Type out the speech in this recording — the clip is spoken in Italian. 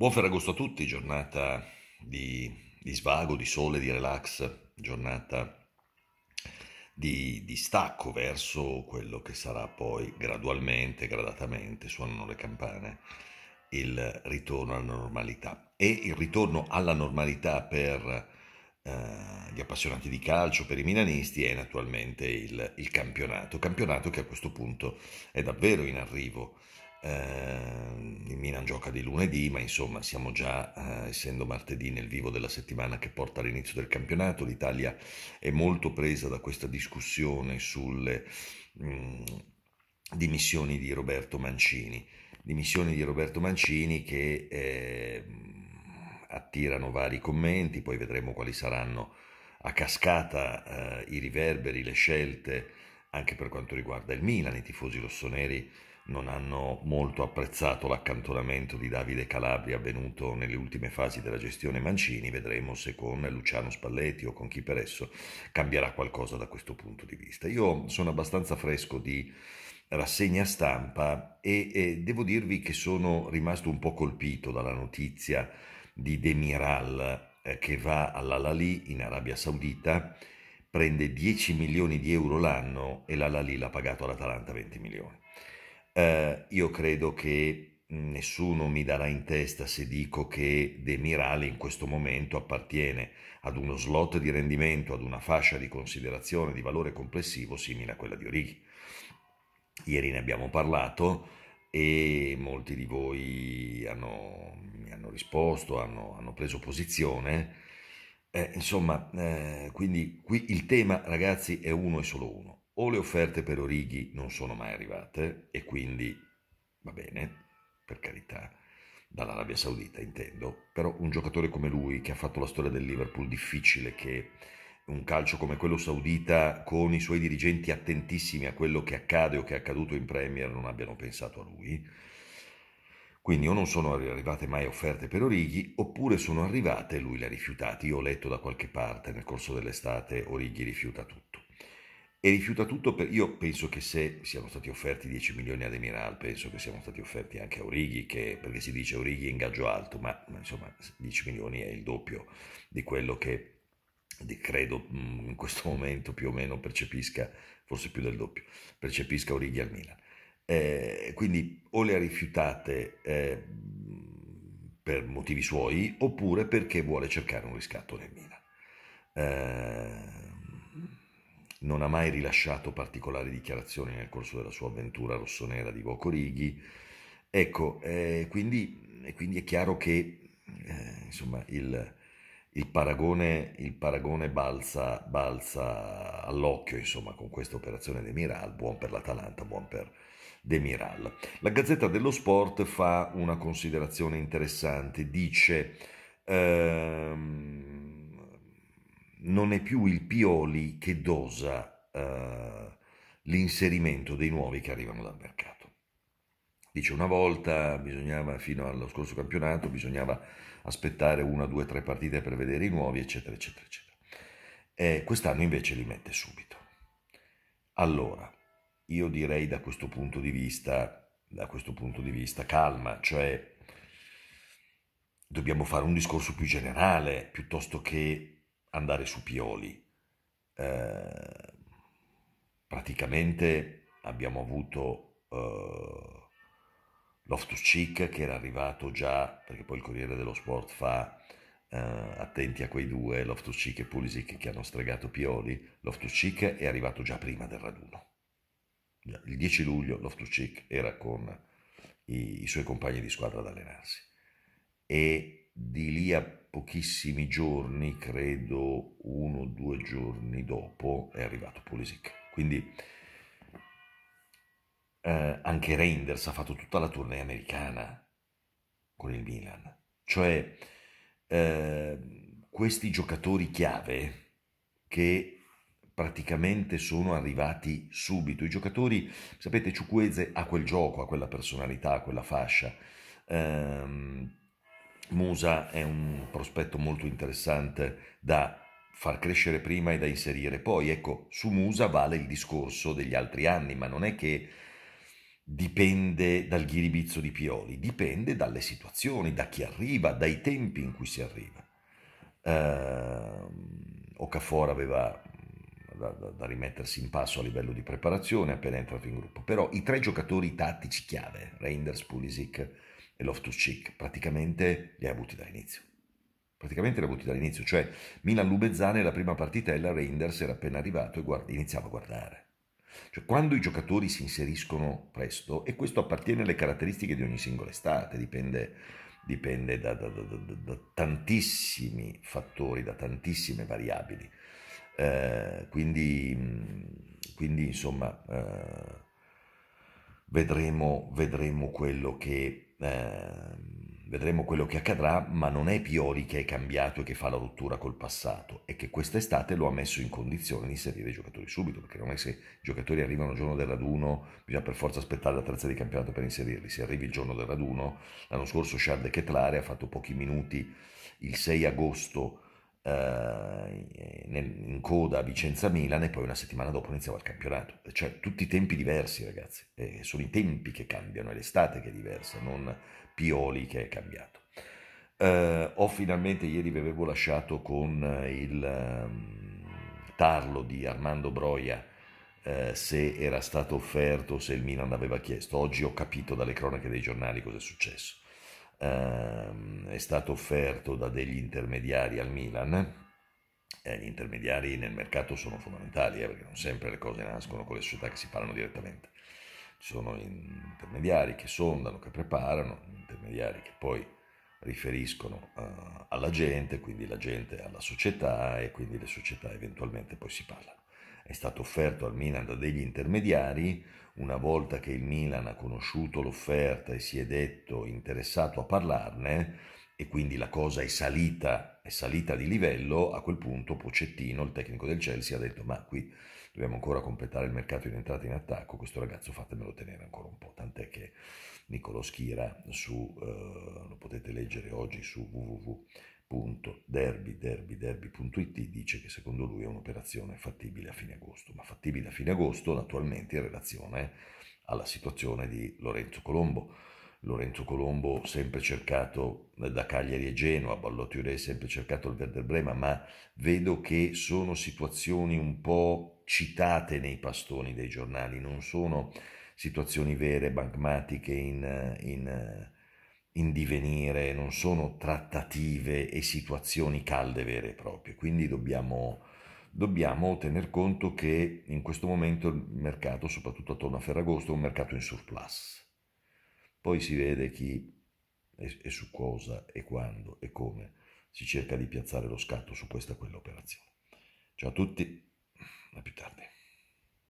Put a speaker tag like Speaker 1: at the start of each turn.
Speaker 1: Buon Ferragosto a tutti, giornata di, di svago, di sole, di relax, giornata di, di, stacco verso quello che sarà poi gradualmente, gradatamente, suonano le campane, il ritorno alla normalità. E il ritorno alla normalità per eh, gli appassionati di calcio, per i milanisti, è naturalmente il, il campionato. Campionato che a questo punto è davvero in arrivo eh, il Milan gioca di lunedì, ma insomma siamo già, eh, essendo martedì, nel vivo della settimana che porta all'inizio del campionato. L'Italia è molto presa da questa discussione sulle mh, mm, dimissioni di Roberto Mancini. Dimissioni di Roberto Mancini che eh, attirano vari commenti, poi vedremo quali saranno a cascata eh, i riverberi, le scelte anche per quanto riguarda il Milan, i tifosi rossoneri non hanno molto apprezzato l'accantonamento di Davide Calabria avvenuto nelle ultime fasi della gestione Mancini, vedremo se con Luciano Spalletti o con chi per esso cambierà qualcosa da questo punto di vista. Io sono abbastanza fresco di rassegna stampa e, e devo dirvi che sono rimasto un po' colpito dalla notizia di Demiral eh, che va all'Alali in Arabia Saudita, prende 10 milioni di euro l'anno e l'Alali l'ha pagato all'Atalanta 20 milioni eh, io credo che nessuno mi darà in testa se dico che De Mirale in questo momento appartiene ad uno slot di rendimento, ad una fascia di considerazione di valore complessivo simile a quella di Orighi. Ieri ne abbiamo parlato e molti di voi hanno, mi hanno risposto, hanno, hanno preso posizione. Eh, insomma, eh, quindi qui il tema, ragazzi, è uno e solo uno o le offerte per Orighi non sono mai arrivate e quindi va bene, per carità, dall'Arabia Saudita intendo, però un giocatore come lui che ha fatto la storia del Liverpool difficile che un calcio come quello saudita con i suoi dirigenti attentissimi a quello che accade o che è accaduto in Premier non abbiano pensato a lui. Quindi o non sono arrivate mai offerte per Orighi, oppure sono arrivate e lui le ha rifiutate. Io ho letto da qualche parte nel corso dell'estate Orighi rifiuta tutto e rifiuta tutto per, io penso che se siamo stati offerti 10 milioni ad Emiral penso che siamo stati offerti anche a Orighi che, perché si dice Orighi ingaggio alto ma insomma 10 milioni è il doppio di quello che di, credo mm, in questo momento più o meno percepisca forse più del doppio percepisca Orighi al Milan eh, quindi o le ha rifiutate eh, per motivi suoi oppure perché vuole cercare un riscatto nel Milan eh, non ha mai rilasciato particolari dichiarazioni nel corso della sua avventura rossonera di Vocorighi. Ecco, eh, quindi, quindi, è chiaro che eh, insomma, il, il, paragone, il paragone balza, balza, all'occhio insomma, con questa operazione Demiral, buon per l'Atalanta, buon per Demiral. La Gazzetta dello Sport fa una considerazione interessante, dice... Ehm, non è più il Pioli che dosa eh, l'inserimento dei nuovi che arrivano dal mercato. Dice una volta, bisognava, fino allo scorso campionato, bisognava aspettare una, due, tre partite per vedere i nuovi, eccetera, eccetera, eccetera. E quest'anno invece li mette subito. Allora, io direi da questo punto di vista, da questo punto di vista, calma, cioè dobbiamo fare un discorso più generale piuttosto che andare su Pioli. Eh, praticamente abbiamo avuto eh, Loftus Cheek che era arrivato già, perché poi il Corriere dello Sport fa eh, attenti a quei due, Loftus Cheek e Pulisic che hanno stregato Pioli. Loftus Cheek è arrivato già prima del raduno. Il 10 luglio Loftus Cheek era con i, i suoi compagni di squadra ad allenarsi e di lì a pochissimi giorni, credo uno o due giorni dopo, è arrivato Pulisic. Quindi eh, anche Reinders ha fatto tutta la tournée americana con il Milan. Cioè eh, questi giocatori chiave che praticamente sono arrivati subito. I giocatori, sapete, Ciuqueze ha quel gioco, ha quella personalità, ha quella fascia. Um, Musa è un prospetto molto interessante da far crescere prima e da inserire poi. Ecco, su Musa vale il discorso degli altri anni, ma non è che dipende dal ghiribizzo di Pioli, dipende dalle situazioni, da chi arriva, dai tempi in cui si arriva. Uh, ehm, Okafor aveva da, da, da, rimettersi in passo a livello di preparazione appena entrato in gruppo, però i tre giocatori tattici chiave, Reinders, Pulisic e to Cheek, praticamente li ha avuti dall'inizio. Praticamente li ha avuti dall'inizio, cioè Milan Lubezzane la prima partitella, Reinders era appena arrivato e guard- iniziava a guardare. Cioè, quando i giocatori si inseriscono presto, e questo appartiene alle caratteristiche di ogni singola estate, dipende, dipende da, da, da, da, tantissimi fattori, da tantissime variabili. Eh, quindi, quindi, insomma, eh, vedremo, vedremo, quello che, eh, vedremo quello che accadrà, ma non è Pioli che è cambiato e che fa la rottura col passato, è che quest'estate lo ha messo in condizione di inserire i giocatori subito, perché non è se i giocatori arrivano il giorno del raduno, bisogna per forza aspettare la terza di campionato per inserirli, se arrivi il giorno del raduno, l'anno scorso Charles De Ketlare ha fatto pochi minuti il 6 agosto eh, in coda a Vicenza-Milan e poi una settimana dopo iniziava il campionato. Cioè tutti i tempi diversi ragazzi, e sono i tempi che cambiano, è l'estate che è diversa, non Pioli che è cambiato. Eh, ho finalmente, ieri vi avevo lasciato con eh, il um, tarlo di Armando Broia, eh, se era stato offerto, se il Milan aveva chiesto. Oggi ho capito dalle cronache dei giornali cosa è successo ehm, è stato offerto da degli intermediari al Milan. Eh, gli intermediari nel mercato sono fondamentali, eh, perché non sempre le cose nascono con le società che si parlano direttamente. Ci sono intermediari che sondano, che preparano, intermediari che poi riferiscono eh, alla gente, quindi la gente alla società e quindi le società eventualmente poi si parlano è stato offerto al Milan da degli intermediari, una volta che il Milan ha conosciuto l'offerta e si è detto interessato a parlarne e quindi la cosa è salita, è salita di livello, a quel punto Pocettino, il tecnico del Chelsea, ha detto ma qui dobbiamo ancora completare il mercato in entrata in attacco, questo ragazzo fatemelo tenere ancora un po', tant'è che Niccolò Schira su, eh, lo potete leggere oggi su www www.derbyderbyderby.it dice che secondo lui è un'operazione fattibile a fine agosto, ma fattibile a fine agosto naturalmente in relazione alla situazione di Lorenzo Colombo. Lorenzo Colombo sempre cercato eh, da Cagliari e Genova, Ballotiure sempre cercato il Verde Brema, ma vedo che sono situazioni un po' citate nei pastoni dei giornali, non sono situazioni vere, magmatiche in, in in divenire, non sono trattative e situazioni calde vere e proprie, quindi dobbiamo, dobbiamo tener conto che in questo momento il mercato, soprattutto attorno a Ferragosto, è un mercato in surplus. Poi si vede chi e, su cosa e quando e come si cerca di piazzare lo scatto su questa quella operazione. Ciao a tutti, a più tardi.